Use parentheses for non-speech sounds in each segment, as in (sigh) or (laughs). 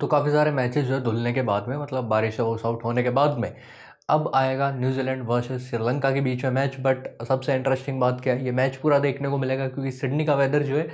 तो काफ़ी सारे मैचेस जो है धुलने के बाद में मतलब बारिश वॉश आउट होने के बाद में अब आएगा न्यूजीलैंड वर्सेस श्रीलंका के बीच में मैच बट सबसे इंटरेस्टिंग बात क्या है ये मैच पूरा देखने को मिलेगा क्योंकि सिडनी का वेदर जो है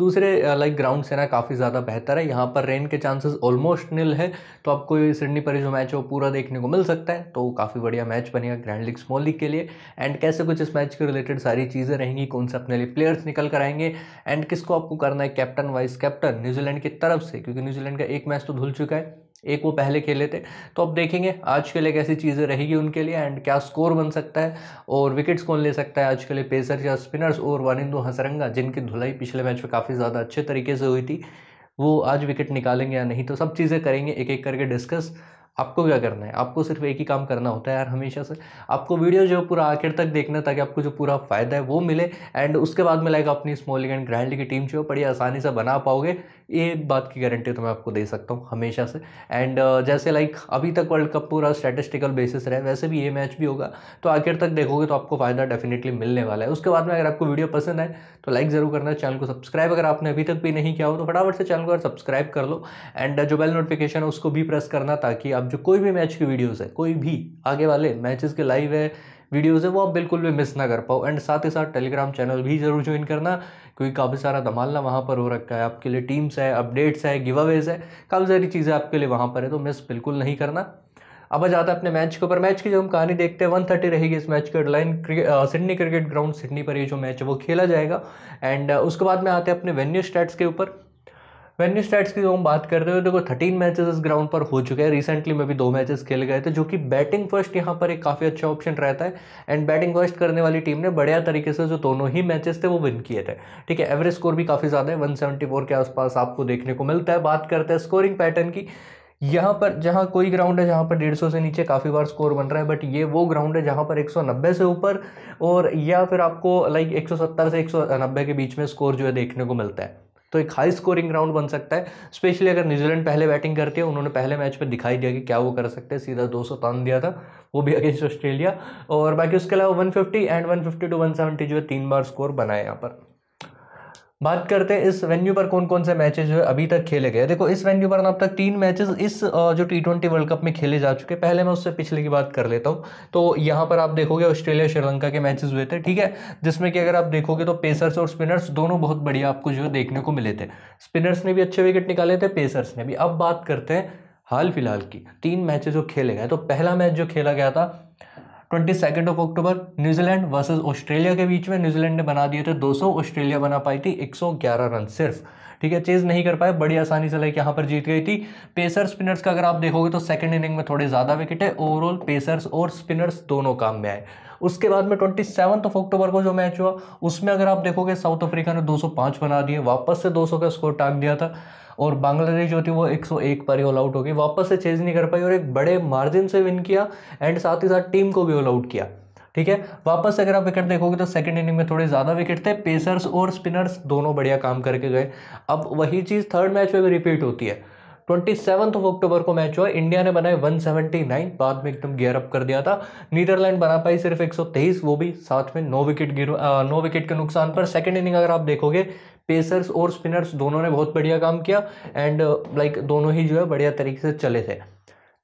दूसरे लाइक ग्राउंड से ना काफ़ी ज़्यादा बेहतर है यहाँ पर रेन के चांसेस ऑलमोस्ट निल है तो आपको सिडनी पर जो मैच है वो पूरा देखने को मिल सकता है तो काफ़ी बढ़िया मैच बनेगा ग्रैंड लीग स्मॉल लीग के लिए एंड कैसे कुछ इस मैच के रिलेटेड सारी चीज़ें रहेंगी कौन से अपने लिए प्लेयर्स निकल कर आएंगे एंड किसको आपको करना है कैप्टन वाइस कैप्टन न्यूजीलैंड की तरफ से क्योंकि न्यूजीलैंड का एक मैच तो धुल चुका है एक वो पहले खेले थे तो अब देखेंगे आज के लिए कैसी चीज़ें रहेगी उनके लिए एंड क्या स्कोर बन सकता है और विकेट्स कौन ले सकता है आज के लिए पेसर या स्पिनर्स और वानिंदो हसरंगा जिनकी धुलाई पिछले मैच में काफ़ी ज़्यादा अच्छे तरीके से हुई थी वो आज विकेट निकालेंगे या नहीं तो सब चीज़ें करेंगे एक एक करके डिस्कस आपको क्या करना है आपको सिर्फ एक ही काम करना होता है यार हमेशा से आपको वीडियो जो पूरा आखिर तक देखना ताकि आपको जो पूरा फ़ायदा है वो मिले एंड उसके बाद में लाएगा अपनी स्मॉल एंड ग्रैंड की टीम जो बड़ी आसानी से बना पाओगे ये बात की गारंटी तो मैं आपको दे सकता हूँ हमेशा से एंड uh, जैसे लाइक अभी तक वर्ल्ड कप पूरा स्टेटिस्टिकल बेसिस रहे वैसे भी ये मैच भी होगा तो आखिर तक देखोगे तो आपको फ़ायदा डेफिनेटली मिलने वाला है उसके बाद में अगर आपको वीडियो पसंद आए तो लाइक ज़रूर करना चैनल को सब्सक्राइब अगर आपने अभी तक भी नहीं किया हो तो फटाफट से चैनल को सब्सक्राइब कर लो एंड uh, जो बेल नोटिफिकेशन है उसको भी प्रेस करना ताकि आप जो कोई भी मैच की वीडियोस है कोई भी आगे वाले मैचेस के लाइव है वीडियोस है वो आप बिल्कुल भी मिस ना कर पाओ एंड साथ ही साथ टेलीग्राम चैनल भी ज़रूर ज्वाइन करना क्योंकि काफ़ी सारा धमाल ना वहाँ पर हो रखा है आपके लिए टीम्स है अपडेट्स है गिव अवेज है काफ़ी सारी चीज़ें आपके लिए वहाँ पर है तो मिस बिल्कुल नहीं करना अब आ जाता है अपने मैच के ऊपर मैच की जो हम कहानी देखते हैं वन थर्टी रहेगी इस मैच की line Sydney cricket ground Sydney पर ये जो मैच है वो खेला जाएगा एंड उसके बाद में आते हैं अपने वेन्यू स्टैट्स के ऊपर वेन्यू स्टैट्स की जो हम बात करते हो देखो थर्टीन मैचेस इस ग्राउंड पर हो चुके हैं रिसेंटली में भी दो मैचेस खेले गए थे जो कि बैटिंग फर्स्ट यहाँ पर एक काफ़ी अच्छा ऑप्शन रहता है एंड बैटिंग फर्स्ट करने वाली टीम ने बढ़िया तरीके से जो दोनों ही मैचेस थे वो विन किए थे ठीक है एवरेज स्कोर भी काफ़ी ज़्यादा है वन के आसपास आपको देखने को मिलता है बात करते हैं स्कोरिंग पैटर्न की यहाँ पर जहाँ कोई ग्राउंड है जहाँ पर 150 से नीचे काफ़ी बार स्कोर बन रहा है बट ये वो ग्राउंड है जहाँ पर 190 से ऊपर और या फिर आपको लाइक 170 से 190 के बीच में स्कोर जो है देखने को मिलता है तो एक हाई स्कोरिंग राउंड बन सकता है स्पेशली अगर न्यूजीलैंड पहले बैटिंग करती है उन्होंने पहले मैच में दिखाई दिया कि क्या वो कर सकते हैं सीधा दो सौ तान दिया था वो भी अगेंस्ट (laughs) ऑस्ट्रेलिया और बाकी उसके अलावा 150 एंड 150 टू 170 जो है तीन बार स्कोर बनाए यहाँ पर बात करते हैं इस वेन्यू पर कौन कौन से मैचेस जो है अभी तक खेले गए देखो इस वेन्यू पर अब तक तीन मैचेस इस जो टी ट्वेंटी वर्ल्ड कप में खेले जा चुके हैं पहले मैं उससे पिछले की बात कर लेता हूँ तो यहाँ पर आप देखोगे ऑस्ट्रेलिया श्रीलंका के मैचेस हुए थे ठीक है जिसमें कि अगर आप देखोगे तो पेसर्स और स्पिनर्स दोनों बहुत बढ़िया आपको जो है देखने को मिले थे स्पिनर्स ने भी अच्छे विकेट निकाले थे पेसर्स ने भी अब बात करते हैं हाल फिलहाल की तीन मैचेस जो खेले गए तो पहला मैच जो खेला गया था twenty second of October New Zealand versus Australia के बीच में न्यूजीलैंड ने बना दिए थे 200 ऑस्ट्रेलिया बना पाई थी 111 रन सिर्फ ठीक है चेज नहीं कर पाए बड़ी आसानी से लाइक यहाँ पर जीत गई थी पेसर स्पिनर्स का अगर आप देखोगे तो सेकंड इनिंग में थोड़े ज़्यादा विकेट है ओवरऑल पेसर्स और स्पिनर्स दोनों काम में आए उसके बाद में ट्वेंटी सेवन ऑफ अक्टूबर को जो मैच हुआ उसमें अगर आप देखोगे साउथ अफ्रीका ने 205 बना दिए वापस से 200 का स्कोर टाक दिया था और बांग्लादेश जो थी वो 101 पर ही ऑल आउट हो गई वापस से चेज नहीं कर पाई और एक बड़े मार्जिन से विन किया एंड साथ ही साथ टीम को भी ऑल आउट किया ठीक है वापस अगर आप विकेट देखोगे तो सेकंड इनिंग में थोड़े ज़्यादा विकेट थे पेसर्स और स्पिनर्स दोनों बढ़िया काम करके गए अब वही चीज़ थर्ड मैच में भी रिपीट होती है ट्वेंटी सेवन्थ ऑफ अक्टूबर को मैच हुआ इंडिया ने बनाए 179 बाद में एकदम गियर अप कर दिया था नीदरलैंड बना पाई सिर्फ 123 वो भी साथ में नौ विकेट गिर नौ विकेट के नुकसान पर सेकेंड इनिंग अगर आप देखोगे पेसर्स और स्पिनर्स दोनों ने बहुत बढ़िया काम किया एंड लाइक like, दोनों ही जो है बढ़िया तरीके से चले थे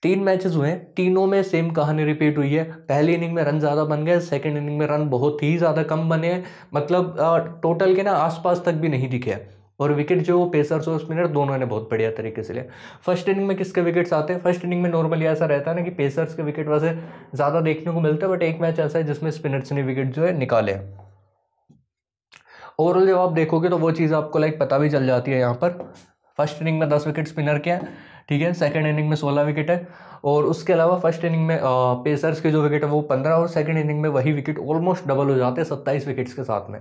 तीन मैचेस हुए हैं तीनों में सेम कहानी रिपीट हुई है पहली इनिंग में रन ज़्यादा बन गए सेकेंड इनिंग में रन बहुत ही ज़्यादा कम बने हैं मतलब टोटल के ना आसपास तक भी नहीं दिखे और विकेट जो पेसर्स और स्पिनर दोनों ने बहुत बढ़िया तरीके से लिया फर्स्ट इनिंग में किसके विकेट्स आते हैं फर्स्ट इनिंग में नॉर्मली ऐसा रहता है ना कि पेसर्स के विकेट वैसे ज़्यादा देखने को मिलता है बट एक मैच ऐसा है जिसमें स्पिनर्स ने विकेट जो है निकाले ओवरऑल जब आप देखोगे तो वो चीज़ आपको लाइक पता भी चल जाती है यहाँ पर फर्स्ट इनिंग में दस विकेट स्पिनर के हैं ठीक है सेकेंड इनिंग में सोलह विकेट है और उसके अलावा फर्स्ट इनिंग में पेसर्स के जो विकेट है वो पंद्रह और सेकेंड इनिंग में वही विकेट ऑलमोस्ट डबल हो जाते हैं सत्ताईस विकेट्स के साथ में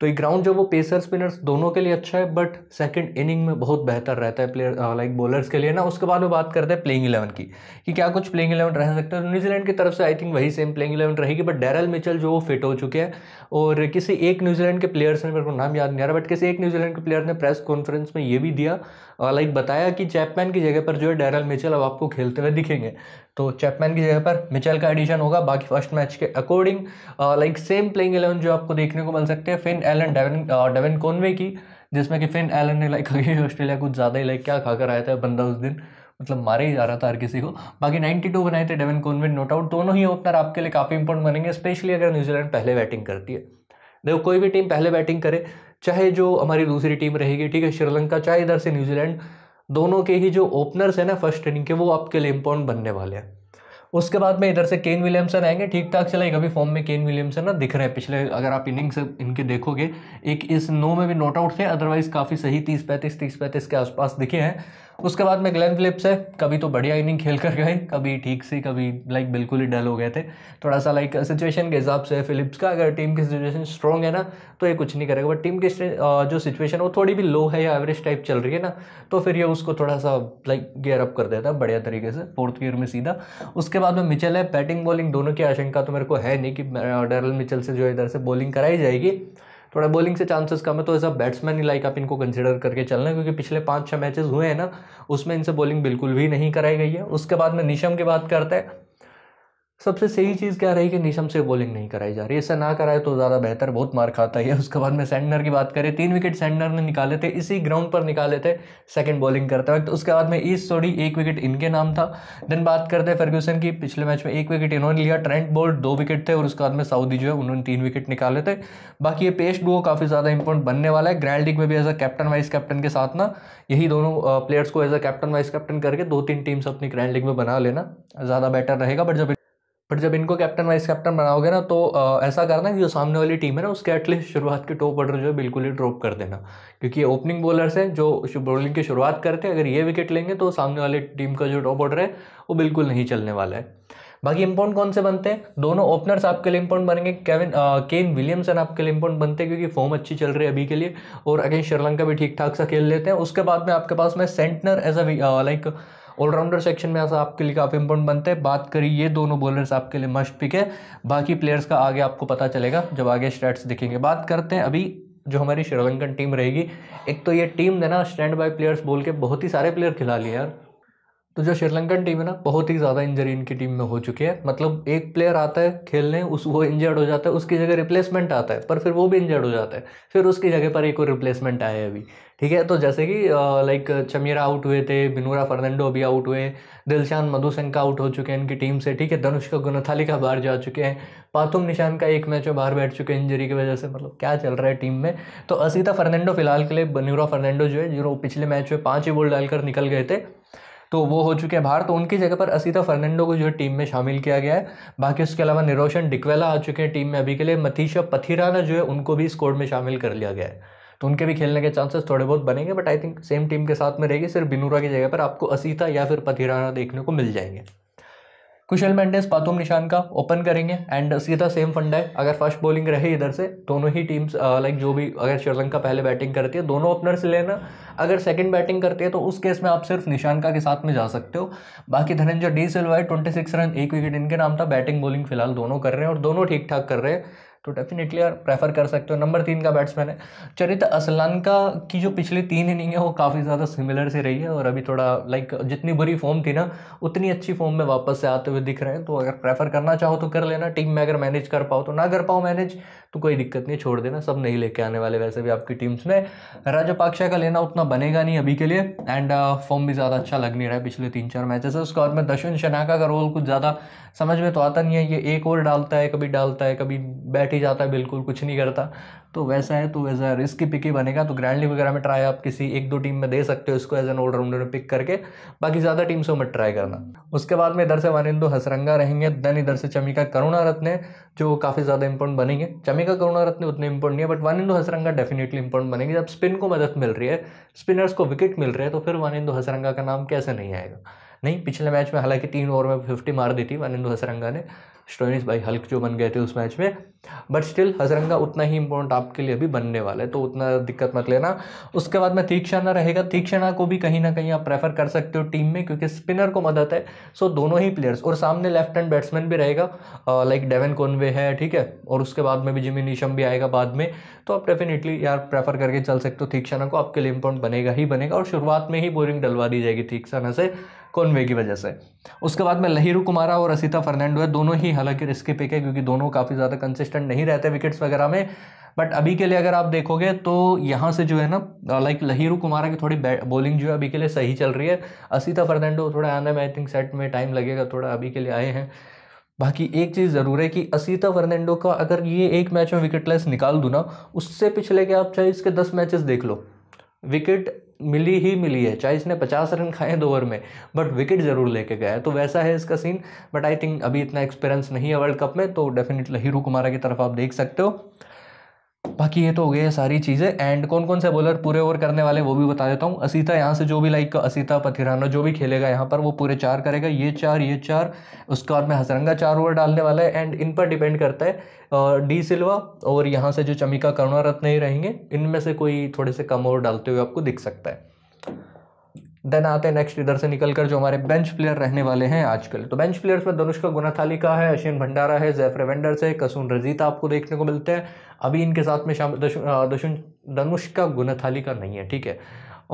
तो ये ग्राउंड जो वो पेसर स्पिनर्स दोनों के लिए अच्छा है बट सेकंड इनिंग में बहुत बेहतर रहता है प्लेयर लाइक बॉलर्स के लिए ना उसके बाद में बात करते हैं प्लेइंग इलेवन की कि क्या कुछ प्लेइंग इलेवन रह सकते हैं न्यूजीलैंड की तरफ से आई थिंक वही सेम प्लेइंग इलेवन रहेगी बट डेरल मिचल जो वो फिट हो चुके हैं और किसी एक न्यूजीलैंड के प्लेयर्स ने मेरे को नाम याद नहीं आ रहा बट किसी एक न्यूजीलैंड के प्लेयर ने प्रेस कॉन्फ्रेंस में ये भी दिया लाइक बताया कि चैपमैन की जगह पर जो है डेरल मिचल अब आपको खेलते हुए दिखेंगे तो चैपमैन की जगह पर मिचल का एडिशन होगा बाकी फर्स्ट मैच के according like same playing eleven जो आपको देखने को मिल सकते हैं Finn Allen Devon Devon Conway की जिसमें कि फिन एलन ने लाइक (laughs) ऑस्ट्रेलिया कुछ ज़्यादा ही लाइक क्या खाकर आया था बंदा उस दिन मतलब मारे ही जा रहा था हर किसी को बाकी 92 बनाए थे डेवन कॉन्वेंट नोट आउट दोनों ही ओपनर आपके लिए काफ़ी इंपॉर्टेंट बनेंगे स्पेशली अगर न्यूजीलैंड पहले बैटिंग करती है देखो कोई भी टीम पहले बैटिंग करे चाहे जो हमारी दूसरी टीम रहेगी ठीक है श्रीलंका चाहे इधर से न्यूजीलैंड दोनों के ही जो ओपनर्स हैं ना फर्स्ट इनिंग के वो आपके लिए इम्पोर्टेंट बनने वाले हैं उसके बाद में इधर से केन विलियमसन आएंगे ठीक ठाक चलाएगा अभी फॉर्म में केन विलियमसन ना दिख रहे हैं पिछले अगर आप इनिंग्स इनके देखोगे एक इस नो में भी नोट आउट थे अदरवाइज काफ़ी सही तीस पैंतीस तीस पैंतीस के आसपास दिखे हैं उसके बाद में ग्लेन फिलिप्स है कभी तो बढ़िया इनिंग खेल कर गए कभी ठीक से कभी लाइक बिल्कुल ही डल हो गए थे थोड़ा सा लाइक सिचुएशन के हिसाब से फिलिप्स का अगर टीम की सिचुएशन स्ट्रॉन्ग है ना तो ये कुछ नहीं करेगा बट टीम की जो सिचुएशन वो थोड़ी भी लो है या एवरेज टाइप चल रही है ना तो फिर ये उसको थोड़ा सा लाइक गेयर अप कर देता है बढ़िया तरीके से फोर्थ ईयर में सीधा उसके बाद में मिचल है बैटिंग बॉलिंग दोनों की आशंका तो मेरे को है नहीं कि डेरल मिचल से जो इधर से बॉलिंग कराई जाएगी थोड़ा बॉलिंग से चांसेस कम है तो एज अ बैट्समैन ही लाइक आप इनको कंसिडर करके चलना क्योंकि पिछले पाँच छः मैचेस हुए हैं ना उसमें इनसे बॉलिंग बिल्कुल भी नहीं कराई गई है उसके बाद में निशम की बात करते हैं सबसे सही चीज़ क्या रही कि निशम से बॉलिंग नहीं कराई जा रही ऐसा ना कराए तो ज़्यादा बेहतर बहुत मार खाता है उसके बाद में सेंडनर की बात करें तीन विकेट सेंडनर ने निकाले थे इसी ग्राउंड पर निकाले थे सेकंड बॉलिंग करते वक्त तो उसके बाद में ईस्ट सोडी एक विकेट इनके नाम था देन बात करते हैं फर्ग्यूसन की पिछले मैच में एक विकेट इन्होंने लिया ट्रेंट बोल्ट दो विकेट थे और उसके बाद में साउदी जो है उन्होंने तीन विकेट निकाले थे बाकी ये पेस्ट वो काफ़ी ज़्यादा इंपॉर्टेंट बनने वाला है ग्रैंड लीग में भी as a captain vice captain के साथ ना यही दोनों प्लेयर्स को as a captain vice captain करके दो तीन टीम्स अपनी ग्रैंड लीग में बना लेना ज़्यादा बेटर रहेगा बट जब बट जब इनको कैप्टन वाइस कैप्टन बनाओगे ना तो आ, ऐसा करना कि जो सामने वाली टीम है ना उसके एटलीस्ट शुरुआत के टॉप ऑर्डर जो है बिल्कुल ही ड्रॉप कर देना क्योंकि ये ओपनिंग बॉलर्स हैं जो बॉलिंग की शुरुआत करते हैं अगर ये विकेट लेंगे तो सामने वाली टीम का जो टॉप ऑर्डर है वो बिल्कुल नहीं चलने वाला है बाकी इम्पोर्ट कौन से बनते हैं दोनों ओपनर्स आपके लिए इम्पोर्ट बनेंगे केविन केन विलियमसन आपके लिए इम्पोर्ट बनते हैं क्योंकि फॉर्म अच्छी चल रही है अभी के लिए और अगेन श्रीलंका भी ठीक ठाक सा खेल लेते हैं उसके बाद में आपके पास में Santner as a like all rounder section में ऐसा आपके लिए काफ़ी इंपॉर्टेंट बनते हैं बात करी ये दोनों बॉलर्स आपके लिए मस्ट पिक है बाकी प्लेयर्स का आगे आपको पता चलेगा जब आगे स्टैट्स दिखेंगे बात करते हैं अभी जो हमारी श्रीलंकन टीम रहेगी एक तो ये टीम ने ना स्टैंड बाय प्लेयर्स बोल के बहुत ही सारे प्लेयर खिला लिए यार तो जो श्रीलंकन टीम है ना बहुत ही ज़्यादा इंजरी इनकी टीम में हो चुकी है मतलब एक प्लेयर आता है खेलने उस वो इंजर्ड हो जाता है उसकी जगह रिप्लेसमेंट आता है पर फिर वो भी इंजर्ड हो जाता है फिर उसकी जगह पर एक और रिप्लेसमेंट आया है अभी ठीक है तो जैसे कि लाइक चमीरा आउट हुए थे बिनूरा फर्नैंडो अभी आउट हुए दिलशान मधुसंघ का आउट हो चुके हैं इनकी टीम से ठीक है धनुष का गुनाथाली का बाहर जा चुके हैं पातुम निशान का एक मैच बाहर बैठ चुके हैं इंजरी की वजह से मतलब क्या चल रहा है टीम में तो असीता फर्नैंडो फिलहाल के लिए बिनूरा फर्नैंडो जो है जिन्होंने पिछले मैच में पाँच ही बोल डालकर निकल गए थे तो वो हो चुके हैं बाहर तो उनकी जगह पर असीता फर्नैंडो को जो है टीम में शामिल किया गया है बाकी उसके अलावा निरोशन डिकवेला आ चुके हैं टीम में अभी के लिए मथीशा पथिराना जो है उनको भी स्कोर में शामिल कर लिया गया है तो उनके भी खेलने के चांसेस थोड़े बहुत बनेंगे but I think same team के साथ में रहेगी सिर्फ बिनूरा की जगह पर आपको असीता या फिर पथिराना देखने को मिल जाएंगे कुशल मेंडेस पातुम निशान का ओपन करेंगे एंड सीधा सेम फंडा है अगर फर्स्ट बॉलिंग रहे इधर से दोनों ही टीम्स लाइक जो भी अगर श्रीलंका पहले बैटिंग करती है दोनों ओपनर से लेना अगर सेकंड बैटिंग करती है तो उस केस में आप सिर्फ निशानका के साथ में जा सकते हो बाकी Dhananjaya de Silva twenty six run एक विकेट इनके नाम था बैटिंग बॉलिंग फिलहाल दोनों कर रहे हैं और दोनों ठीक ठाक कर रहे हैं तो डेफिनेटली यार प्रेफर कर सकते हो नंबर तीन का बैट्समैन है चरित असलानका की जो पिछली तीन इनिंग है वो काफ़ी ज़्यादा सिमिलर से रही है और अभी थोड़ा लाइक जितनी बुरी फॉर्म थी ना उतनी अच्छी फॉर्म में वापस से आते हुए दिख रहे हैं तो अगर प्रेफर करना चाहो तो कर लेना टीम में अगर मैनेज कर पाओ तो ना कर पाओ मैनेज तो कोई दिक्कत नहीं छोड़ देना सब नहीं लेके आने वाले वैसे भी आपकी टीम्स में राजपाक्षा का लेना उतना बनेगा नहीं अभी के लिए एंड फॉर्म uh, भी ज़्यादा अच्छा लग नहीं रहा है पिछले तीन चार मैचेस है बाद में दशवंत शनाका का रोल कुछ ज़्यादा समझ में तो आता नहीं है ये एक ओवर डालता है कभी डालता है कभी बैट बैठ ही जाता है बिल्कुल कुछ नहीं करता तो वैसा है तो एज अ रिस्क पिक ही बनेगा तो ग्रैंड लीग वगैरह में ट्राई आप किसी एक दो टीम में दे सकते हो इसको एज एन ऑलराउंडर में पिक करके बाकी ज़्यादा टीम से मत ट्राई करना उसके बाद में इधर से वानिंदो तो हसरंगा रहेंगे देन इधर से चमिका करुणा रत्न जो काफ़ी ज़्यादा इंपॉर्ट बनेंगे चमिका करुणा रत्न उतने इंपॉर्ट नहीं है but Wanindu Hasaranga definitely import बनेंगे जब स्पिन को मदद मिल रही है स्पिनर्स को विकेट मिल रहे हैं तो फिर इंदो हसरंगा का नाम कैसे नहीं आएगा नहीं पिछले मैच में हालांकि तीन ओवर में फिफ्टी मार दी थी वानिंदो हसरंगा ने स्टोनिस भाई हल्क जो बन गए थे उस मैच में बट स्टिल हजरंगा उतना ही इम्पोर्टेंट आपके लिए अभी बनने वाला है तो उतना दिक्कत मत लेना उसके बाद में तीक्षणा रहेगा तीक्षणा को भी कहीं ना कहीं आप प्रेफर कर सकते हो टीम में क्योंकि स्पिनर को मदद है सो दोनों ही प्लेयर्स और सामने लेफ्ट हैंड बैट्समैन भी रहेगा लाइक डेवन कॉनवे है ठीक है और उसके बाद में भी जिमी नीशम भी आएगा बाद में तो आप डेफिनेटली यार प्रेफर करके चल सकते हो तीक्षणा को आपके लिए इम्पोर्टेंट बनेगा ही बनेगा और शुरुआत में ही बोरिंग डलवा दी जाएगी तीक्षणा से कॉनवे की वजह से उसके बाद में लहिरू कुमारा और रसीता फर्नांडो है दोनों ही हालांकि रिस्की पिक है क्योंकि दोनों काफ़ी ज़्यादा कंसिस्टेंट नहीं रहते विकेट्स वगैरह में बट अभी के लिए अगर आप देखोगे तो यहाँ से जो है ना लाइक लहीरू कुमारा की थोड़ी बॉलिंग जो है अभी के लिए सही चल रही है असीता फर्नैंडो थोड़ा आने में आई थिंक सेट में टाइम लगेगा थोड़ा अभी के लिए आए हैं बाकी एक चीज़ ज़रूर है कि असीता फर्नैंडो का अगर ये एक मैच में विकेट लेस निकाल दूँ ना उससे पिछले के आप चाहे इसके दस मैचेस देख लो विकेट मिली ही मिली है चाहे इसने पचास रन खाए दो ओवर में बट विकेट ज़रूर लेके गया है तो वैसा है इसका सीन बट आई थिंक अभी इतना एक्सपीरियंस नहीं है वर्ल्ड कप में तो डेफिनेटली हीरू कुमारा की तरफ आप देख सकते हो बाकी ये तो हो गई है सारी चीज़ें एंड कौन कौन से बॉलर पूरे ओवर करने वाले वो भी बता देता हूँ असीता यहाँ से जो भी लाइक असीता पथिराना जो भी खेलेगा यहाँ पर वो पूरे चार करेगा ये चार ये चार उसके बाद में हसरंगा चार ओवर डालने वाला है एंड इन पर डिपेंड करता है डी सिल्वा और यहाँ से जो चमिका करुणा रत्न ही रहेंगे इनमें से कोई थोड़े से कम ओवर डालते हुए आपको दिख सकता है देन आते हैं नेक्स्ट इधर से निकल कर जो हमारे बेंच प्लेयर रहने वाले हैं आजकल तो बेंच प्लेयर्स में धनुष्का गुनाथाली का है अशिन भंडारा है जैफ रेवेंडर्स से कसून रजीता आपको देखने को मिलते हैं अभी इनके साथ में शाम दशुन धनुष्का गुनाथाली का नहीं है ठीक है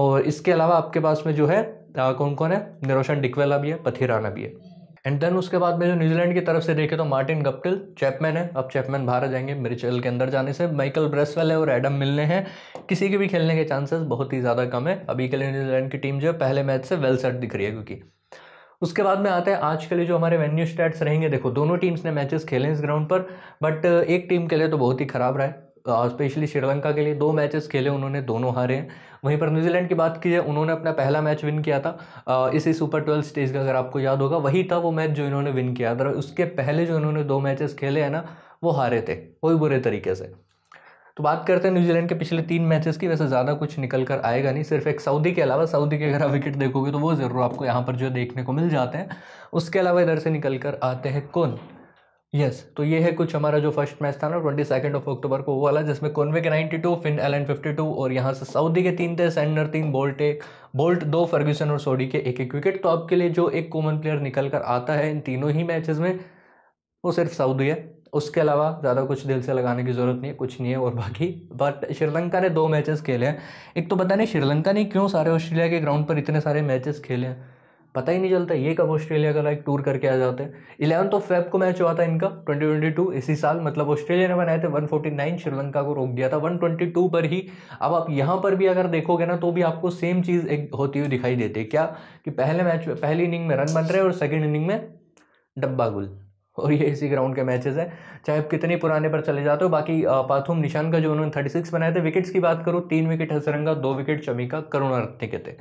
और इसके अलावा आपके पास में जो है कौन कौन है निरोशन डिकवेला भी है पथिराना भी है एंड देन उसके बाद में जो न्यूजीलैंड की तरफ से देखे तो मार्टिन गप्टिल चैपमैन है अब चैपमैन बाहर जाएंगे मिर्चल के अंदर जाने से माइकल ब्रेसवेल है और एडम मिलने हैं किसी के भी खेलने के चांसेस बहुत ही ज़्यादा कम है अभी के लिए न्यूजीलैंड की टीम जो है पहले मैच से वेल सेट दिख रही है क्योंकि उसके बाद में आते हैं आज के लिए जो हमारे वेन्यू स्टैट्स रहेंगे देखो दोनों टीम्स ने मैचेस खेले इस ग्राउंड पर बट एक टीम के लिए तो बहुत ही ख़राब रहा है स्पेशली श्रीलंका के लिए दो मैचेस खेले उन्होंने दोनों हारे हैं वहीं पर न्यूजीलैंड की बात की जाए उन्होंने अपना पहला मैच विन किया था इसी सुपर ट्वेल्व स्टेज का अगर आपको याद होगा वही था वो मैच जो इन्होंने विन किया था उसके पहले जो इन्होंने दो मैचेस खेले हैं ना वो हारे थे वही बुरे तरीके से तो बात करते हैं न्यूजीलैंड के पिछले तीन मैचेस की वैसे ज़्यादा कुछ निकल कर आएगा नहीं सिर्फ एक सऊदी के अलावा सऊदी के अगर आप विकेट देखोगे तो वो ज़रूर आपको यहाँ पर जो देखने को मिल जाते हैं उसके अलावा इधर से निकल कर आते हैं कौन यस yes, तो ये है कुछ हमारा जो फर्स्ट मैच था ना ट्वेंटी सेकेंड ऑफ अक्टूबर को वो वाला जिसमें कॉन्विक के ninety two Finn Allen fifty two और यहाँ से सऊदी के तीन थे सेंडर तीन बोल्ट एक बोल्ट दो फर्ग्यूसन और सोडी के एक एक विकेट तो आपके लिए जो एक कॉमन प्लेयर निकल कर आता है इन तीनों ही मैचेज में वो सिर्फ सऊदी है उसके अलावा ज़्यादा कुछ दिल से लगाने की ज़रूरत नहीं है कुछ नहीं है और बाकी बट श्रीलंका ने दो मैचेस खेले हैं एक तो पता नहीं श्रीलंका ने क्यों सारे ऑस्ट्रेलिया के ग्राउंड पर इतने सारे मैचेस खेले हैं पता ही नहीं चलता ये कब ऑस्ट्रेलिया का लाइक टूर करके आ जाते हैं इलेवंथ ऑफ फेब को मैच हुआ था इनका 2022 इसी साल मतलब ऑस्ट्रेलिया ने बनाए थे 149 श्रीलंका को रोक दिया था 122 पर ही अब आप यहाँ पर भी अगर देखोगे ना तो भी आपको सेम चीज़ एक होती हुई दिखाई देती है क्या कि पहले मैच में पहली इनिंग में रन बन रहे हैं और सेकेंड इनिंग में डब्बा गुल और ये इसी ग्राउंड के मैचेस हैं चाहे आप कितने पुराने पर चले जाते हो बाकी पाथुम निशान का जो उन्होंने थर्टी सिक्स बनाए थे विकेट्स की बात करूँ तीन विकेट हसरंगा दो विकेट शमी का करुणा रत्ने के थे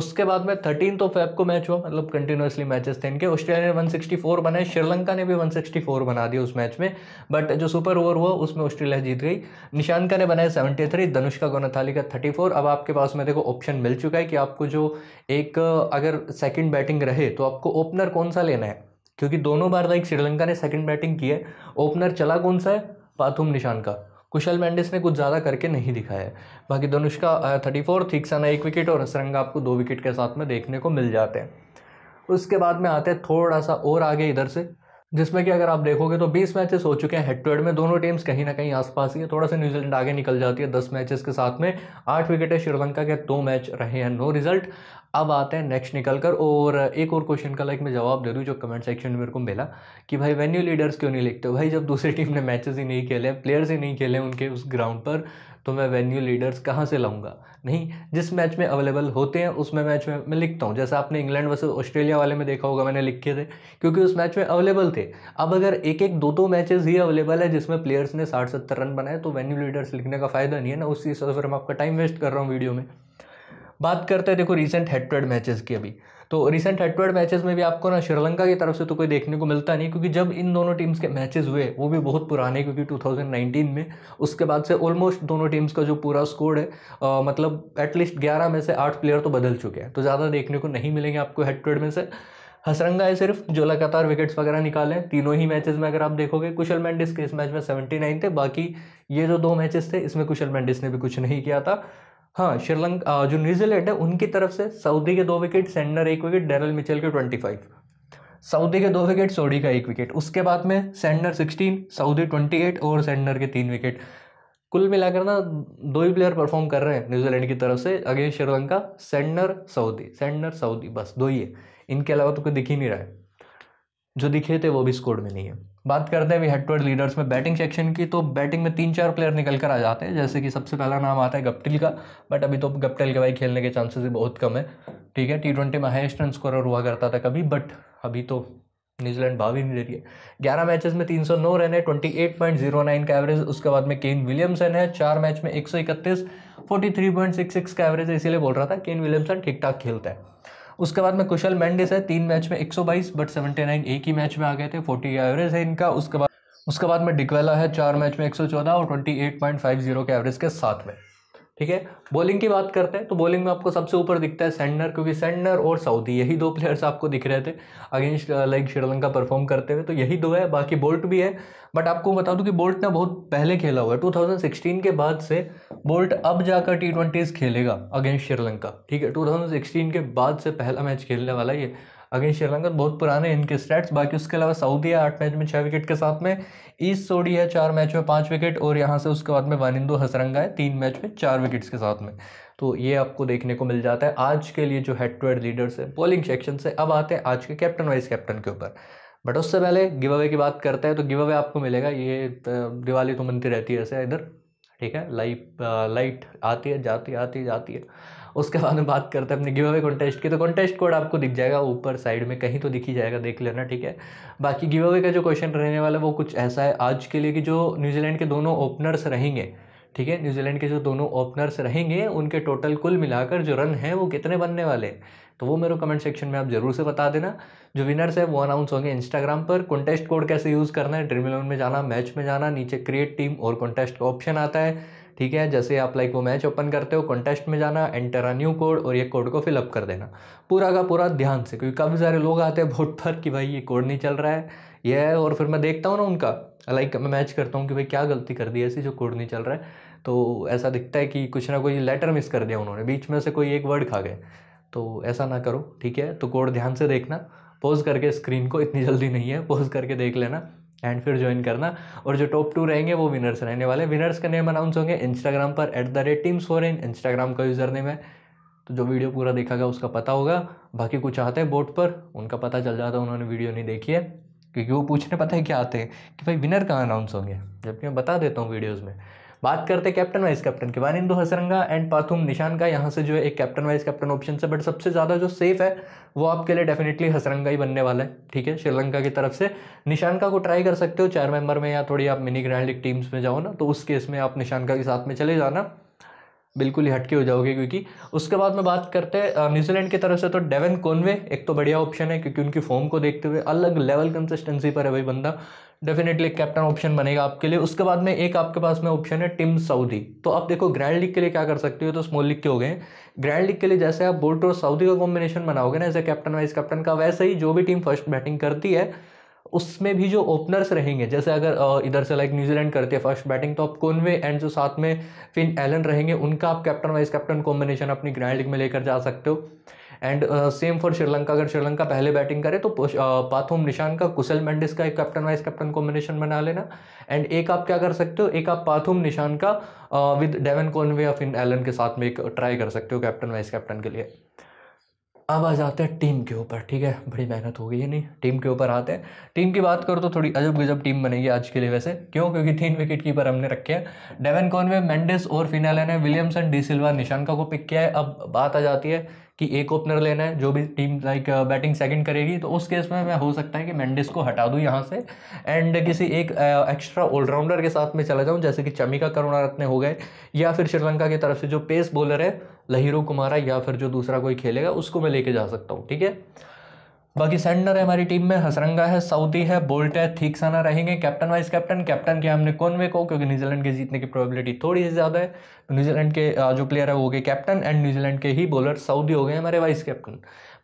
उसके बाद में थर्टीन तो फैब को मैच हुआ मतलब कंटिन्यूसली मैचेस थे इनके ऑस्ट्रेलिया ने 164 बनाए श्रीलंका ने भी 164 बना दिया उस मैच में बट जो सुपर ओवर हुआ उसमें ऑस्ट्रेलिया जीत गई निशानका ने बनाया 73 धनुष्का गोनाथाली का 34 अब आपके पास में देखो ऑप्शन मिल चुका है कि आपको जो एक अगर सेकेंड बैटिंग रहे तो आपको ओपनर कौन सा लेना है क्योंकि दोनों बार लाइक तो श्रीलंका ने सेकेंड बैटिंग की है ओपनर चला कौन सा है पाथुम निशान का कुशल मैंडिस ने कुछ ज़्यादा करके नहीं दिखाया बाकी धनुष्का थर्टी फोर थीक्सन एक विकेट और हसरंगा आपको दो विकेट के साथ में देखने को मिल जाते हैं उसके बाद में आते हैं थोड़ा सा और आगे इधर से जिसमें कि अगर आप देखोगे तो 20 मैचेस हो चुके हैं हेड टू हेड में दोनों टीम्स कहीं ना कहीं आसपास ही है थोड़ा सा न्यूजीलैंड आगे निकल जाती है 10 मैचेस के साथ में आठ विकेटें श्रीलंका के दो मैच रहे हैं नो रिजल्ट अब आते हैं नेक्स्ट निकल कर और एक और क्वेश्चन का लाइक मैं जवाब दे दूँ जो कमेंट सेक्शन में मेरे को मिला कि भाई वेन्यू लीडर्स क्यों नहीं लिखते हो भाई जब दूसरी टीम ने मैचेस ही नहीं खेले प्लेयर्स ही नहीं खेले उनके उस ग्राउंड पर तो मैं वेन्यू लीडर्स कहाँ से लाऊंगा नहीं जिस मैच में अवेलेबल होते हैं उसमें मैच में मैं लिखता हूँ जैसे आपने इंग्लैंड वर्सेज ऑस्ट्रेलिया वाले में देखा होगा मैंने लिखे थे क्योंकि उस मैच में अवेलेबल थे अब अगर एक एक दो दो मैचेस ही अवेलेबल है जिसमें प्लेयर्स ने साठ सत्तर रन बनाए तो वेन्यू लीडर्स लिखने का फ़ायदा नहीं है ना उस चीज़ से फिर मैं आपका टाइम वेस्ट कर रहा हूँ वीडियो में बात करते हैं देखो recent head to head matches की अभी तो recent head to head matches में भी आपको ना श्रीलंका की तरफ से तो कोई देखने को मिलता नहीं क्योंकि जब इन दोनों टीम्स के मैचेस हुए वो भी बहुत पुराने क्योंकि 2019 में उसके बाद से ऑलमोस्ट दोनों टीम्स का जो पूरा स्कोर है आ, मतलब एटलीस्ट ग्यारह में से आठ प्लेयर तो बदल चुके हैं तो ज़्यादा देखने को नहीं मिलेंगे आपको हेड टू हेड में से हसरंगा है सिर्फ जो लगातार विकेट्स वगैरह निकाले तीनों ही मैचेस में अगर आप देखोगे कुशल मैंडिस के इस मैच में 79 थे बाकी ये जो दो मैचेस थे इसमें कुशल मैंडिस ने भी कुछ नहीं किया था हाँ श्रीलंका जो न्यूजीलैंड है उनकी तरफ से सऊदी के दो विकेट सेंडर एक विकेट डेरल मिचेल के ट्वेंटी फाइव सऊदी के दो विकेट सोडी का एक विकेट उसके बाद में Santner sixteen Southee twenty eight और सेंडर के तीन विकेट कुल मिलाकर ना दो ही प्लेयर परफॉर्म कर रहे हैं न्यूजीलैंड की तरफ से अगेंस्ट श्रीलंका सेंडर सऊदी सेंडर सऊदी बस दो ही है इनके अलावा तो कोई दिख ही नहीं रहा है जो दिखे थे वो भी स्कोर में नहीं है बात करते हैं अभी हेडवर्ड लीडर्स में बैटिंग सेक्शन की तो बैटिंग में तीन चार प्लेयर निकल कर आ जाते हैं जैसे कि सबसे पहला नाम आता है गप्टिल का बट अभी तो गप्टिल के भाई खेलने के चांसेस भी बहुत कम है ठीक है टी ट्वेंटी में हाइस्ट रन स्कोरर हुआ करता था कभी बट अभी तो न्यूजीलैंड भाव ही नहीं दे रही है ग्यारह मैचेस में तीन सौ नौ रन है twenty eight point zero nine का एवरेज उसके बाद में केन विलियमसन है चार मैच में एक सौ इकतीस forty three point six six का एवरेज है इसीलिए बोल रहा था केन विलियमसन ठीक ठाक खेलता है उसके बाद में कुशल मेंडिस है तीन मैच में 122 बट 79 एक ही मैच में आ गए थे 40 एवरेज है इनका उसके बाद उसके बाद में डिकवेला है चार मैच में 114 और 28.50 के एवरेज के साथ में ठीक है बॉलिंग की बात करते हैं तो बॉलिंग में आपको सबसे ऊपर दिखता है सेंडनर क्योंकि सेंडनर और सऊदी यही दो प्लेयर्स आपको दिख रहे थे अगेंस्ट लाइक श्रीलंका परफॉर्म करते हुए तो यही दो है बाकी बोल्ट भी है बट आपको बता दूं कि बोल्ट ने बहुत पहले खेला हुआ है टू के बाद से बोल्ट अब जाकर टी ट्वेंटीज़ खेलेगा अगेंस्ट श्रीलंका ठीक है टू के बाद से पहला मैच खेलने वाला ये अगेंस्ट श्रीलंका बहुत पुराने इनके स्टैट्स बाकी उसके अलावा सऊदी है आठ मैच में छः विकेट के साथ में ईस्ट सोडी है चार मैच में पाँच विकेट और यहाँ से उसके बाद में वानिंदो हसरंगा है तीन मैच में चार विकेट्स के साथ में तो ये आपको देखने को मिल जाता है आज के लिए जो हेड टू हेड लीडर्स है बॉलिंग सेक्शन से अब आते हैं आज के कैप्टन वाइस कैप्टन के ऊपर बट उससे पहले गिव अवे की बात करते हैं तो गिव अवे आपको मिलेगा ये दिवाली तो मनती रहती है ऐसे इधर ठीक है लाइट लाइट आती है जाती आती जाती है उसके बाद हम बात करते हैं अपने गिव अवे कॉन्टेस्ट की तो कॉन्टेस्ट कोड आपको दिख जाएगा ऊपर साइड में कहीं तो दिख ही जाएगा देख लेना ठीक है बाकी गिव अवे का जो क्वेश्चन रहने वाला है वो कुछ ऐसा है आज के लिए कि जो न्यूजीलैंड के दोनों ओपनर्स रहेंगे ठीक है न्यूजीलैंड के जो दोनों ओपनर्स रहेंगे उनके टोटल कुल मिलाकर जो रन हैं वो कितने बनने वाले हैं तो वो मेरे कमेंट सेक्शन में आप जरूर से बता देना जो विनर्स है वो अनाउंस होंगे इंस्टाग्राम पर कॉन्टेस्ट कोड कैसे यूज़ करना है ड्रीम इलेवन में जाना मैच में जाना नीचे क्रिएट टीम और कॉन्टेस्ट का ऑप्शन आता है ठीक है जैसे आप लाइक वो मैच ओपन करते हो कॉन्टेस्ट में जाना एंटर अ न्यू कोड और ये कोड को फिलअप कर देना पूरा का पूरा ध्यान से क्योंकि काफ़ी सारे लोग आते हैं वोट पर कि भाई ये कोड नहीं चल रहा है ये है और फिर मैं देखता हूँ ना उनका लाइक मैं मैच करता हूँ कि भाई क्या गलती कर दी ऐसी जो कोड नहीं चल रहा है तो ऐसा दिखता है कि कुछ ना कोई लेटर मिस कर दिया उन्होंने बीच में से कोई एक वर्ड खा गए तो ऐसा ना करो ठीक है तो कोड ध्यान से देखना पोज करके स्क्रीन को इतनी जल्दी नहीं है पोज करके देख लेना एंड फिर ज्वाइन करना और जो टॉप टू रहेंगे वो विनर्स रहने वाले विनर्स का नेम अनाउंस होंगे इंस्टाग्राम पर at the rate teams four in Instagram का यूज़र नेम है तो जो वीडियो पूरा देखा गया उसका पता होगा बाकी कुछ आते हैं बोर्ड पर उनका पता चल जाता है उन्होंने वीडियो नहीं देखी है क्योंकि वो पूछने पता है क्या आते हैं कि भाई विनर कहाँ अनाउंस होंगे जबकि मैं बता देता हूँ वीडियोज़ में बात करते कैप्टन वाइस कैप्टन की वानिंदो हसरंगा एंड पाथुम निशान का यहाँ से जो है एक कैप्टन वाइस कैप्टन ऑप्शन है बट सबसे ज़्यादा जो सेफ है वो आपके लिए डेफिनेटली हसरंगा ही बनने वाला है ठीक है श्रीलंका की तरफ से निशानका को ट्राई कर सकते हो चार मेंबर में या थोड़ी आप मिनी ग्रैंड लीग टीम्स में जाओ ना तो उस केस में आप निशानका के साथ में चले जाना बिल्कुल ही हटके हो जाओगे क्योंकि उसके बाद में बात करते हैं न्यूजीलैंड की तरफ से तो डेवन कॉनवे एक तो बढ़िया ऑप्शन है क्योंकि उनकी फॉर्म को देखते हुए अलग लेवल कंसिस्टेंसी पर है भाई बंदा डेफिनेटली कैप्टन ऑप्शन बनेगा आपके लिए उसके बाद में एक आपके पास में ऑप्शन है टिम सऊदी तो आप देखो ग्रैंड लीग के लिए क्या कर सकते हो तो स्मॉल लीग के हो गए ग्रैंड लीग के लिए जैसे आप बोल्ट और सऊदी का कॉम्बिनेशन बनाओगे ना as a captain vice captain का वैसे ही जो भी टीम फर्स्ट बैटिंग करती है उसमें भी जो ओपनर्स रहेंगे जैसे अगर इधर से लाइक न्यूजीलैंड करती है फर्स्ट बैटिंग तो आप कोनवे एंड जो साथ में फिन एलन रहेंगे उनका आप कैप्टन वाइस कैप्टन कॉम्बिनेशन अपनी ग्रैंड लीग में लेकर जा सकते हो एंड सेम फॉर श्रीलंका अगर श्रीलंका पहले बैटिंग करे तो पाथोम निशान uh, का कुशल मेंडिस का एक कैप्टन वाइस कैप्टन कॉम्बिनेशन बना लेना एंड एक आप क्या कर सकते हो एक आप पाथोम निशान का विद डेवन कॉनवे ऑफ इन एलन के साथ में एक ट्राई कर सकते हो कैप्टन वाइस कैप्टन के लिए अब आ जाते हैं टीम के ऊपर ठीक है बड़ी मेहनत हो गई है नहीं टीम के ऊपर आते हैं टीम की बात करो तो थोड़ी अजब गजब टीम बनेगी आज के लिए वैसे क्यों क्योंकि तीन विकेट कीपर हमने रखे हैं डेवन कॉनवे मेंडिस और फिनाले ने विलियमसन डी सिल्वा निशांका को पिक किया है अब बात आ जाती है कि एक ओपनर लेना है जो भी टीम लाइक बैटिंग सेकंड करेगी तो उस केस में मैं हो सकता है कि मेंडिस को हटा दूँ यहाँ से एंड किसी एक एक्स्ट्रा ऑलराउंडर के साथ में चला जाऊँ जैसे कि चमिका करुणारत्न हो गए या फिर श्रीलंका की तरफ से जो पेस बॉलर है लहीरो कुमारा या फिर जो दूसरा कोई खेलेगा उसको मैं लेके जा सकता हूँ ठीक है बाकी सेंडर है हमारी टीम में हसरंगा है साउथी है बोल्ट है ठीक साना रहेंगे कैप्टन वाइस कैप्टन कैप्टन किया हमने कौन वे को क्योंकि न्यूजीलैंड के जीतने की प्रोबेबिलिटी थोड़ी सी ज़्यादा है तो न्यूजीलैंड के जो प्लेयर है वो हो गए कैप्टन एंड न्यूजीलैंड के ही बॉलर साउदी हो गए हमारे वाइस कैप्टन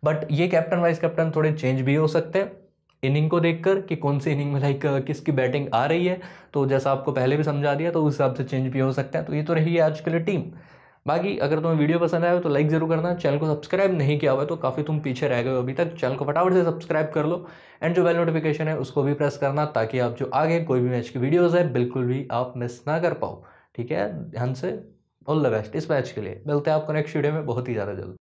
बट ये कैप्टन वाइस कैप्टन थोड़े चेंज भी हो सकते हैं इनिंग को देखकर कि कौन सी इनिंग में लाइक किसकी बैटिंग आ रही है तो जैसा आपको पहले भी समझा दिया तो उस हिसाब से चेंज भी हो सकता है तो ये तो रही है आज के लिए टीम बाकी अगर तुम्हें वीडियो पसंद आया हो तो लाइक ज़रूर करना चैनल को सब्सक्राइब नहीं किया हुआ है तो काफ़ी तुम पीछे रह गए हो अभी तक चैनल को फटाफट से सब्सक्राइब कर लो एंड जो बेल नोटिफिकेशन है उसको भी प्रेस करना ताकि आप जो आगे कोई भी मैच की वीडियोज़ है बिल्कुल भी आप मिस ना कर पाओ ठीक है ध्यान से ऑल द बेस्ट इस मैच के लिए मिलते हैं आपको नेक्स्ट वीडियो में बहुत ही ज़्यादा जल्द